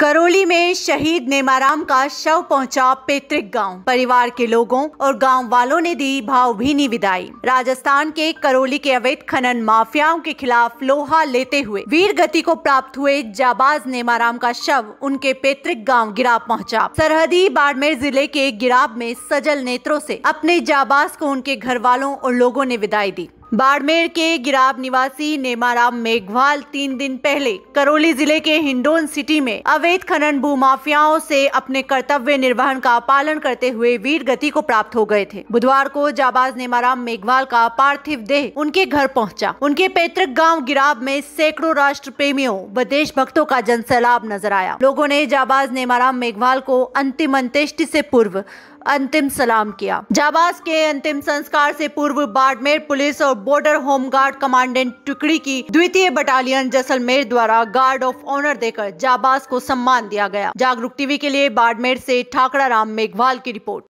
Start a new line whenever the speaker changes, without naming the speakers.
करौली में शहीद नेमाराम का शव पहुंचा पैतृक गांव परिवार के लोगों और गांव वालों ने दी भावभीनी विदाई राजस्थान के करौली के अवैध खनन माफियाओं के खिलाफ लोहा लेते हुए वीर गति को प्राप्त हुए जाबाज नेमाराम का शव उनके पैतृक गांव गिराब पहुंचा सरहदी बाड़मेर जिले के गिराब में सजल नेत्रों ऐसी अपने जाबाज को उनके घर वालों और लोगों ने विदाई दी बाड़मेर के गिराब निवासी नेमाराम मेघवाल तीन दिन पहले करौली जिले के हिंडोन सिटी में अवैध खनन भूमाफियाओं से अपने कर्तव्य निर्वहन का पालन करते हुए वीर गति को प्राप्त हो गए थे बुधवार को जाबाज नेमाराम मेघवाल का पार्थिव देह उनके घर पहुंचा। उनके पैतृक गांव गिराब में सैकड़ों राष्ट्र प्रेमियों व देश भक्तों का जनसैलाब नजर आया लोगो ने जाबाज नेमाराम मेघवाल को अंतिम अंत्येष्टि ऐसी पूर्व अंतिम सलाम किया जाबाज के अंतिम संस्कार से पूर्व बाड़मेर पुलिस और बॉर्डर होमगार्ड कमांडेंट टुकड़ी की द्वितीय बटालियन जैसलमेर द्वारा गार्ड ऑफ ऑनर देकर जाबाज को सम्मान दिया गया जागरूक टीवी के लिए बाड़मेर से ठाकरा राम मेघवाल की रिपोर्ट